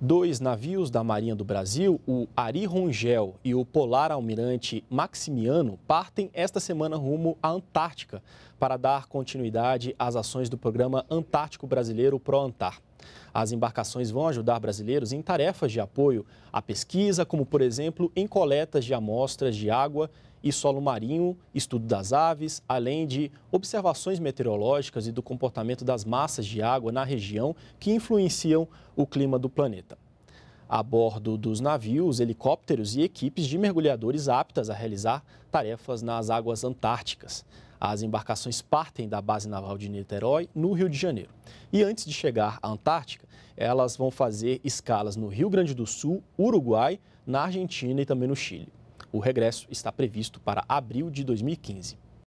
Dois navios da Marinha do Brasil, o Ari Rongel e o Polar Almirante Maximiano, partem esta semana rumo à Antártica para dar continuidade às ações do Programa Antártico Brasileiro Pro Antártico. As embarcações vão ajudar brasileiros em tarefas de apoio à pesquisa, como, por exemplo, em coletas de amostras de água e solo marinho, estudo das aves, além de observações meteorológicas e do comportamento das massas de água na região que influenciam o clima do planeta. A bordo dos navios, helicópteros e equipes de mergulhadores aptas a realizar tarefas nas águas antárticas. As embarcações partem da base naval de Niterói, no Rio de Janeiro. E antes de chegar à Antártica, elas vão fazer escalas no Rio Grande do Sul, Uruguai, na Argentina e também no Chile. O regresso está previsto para abril de 2015.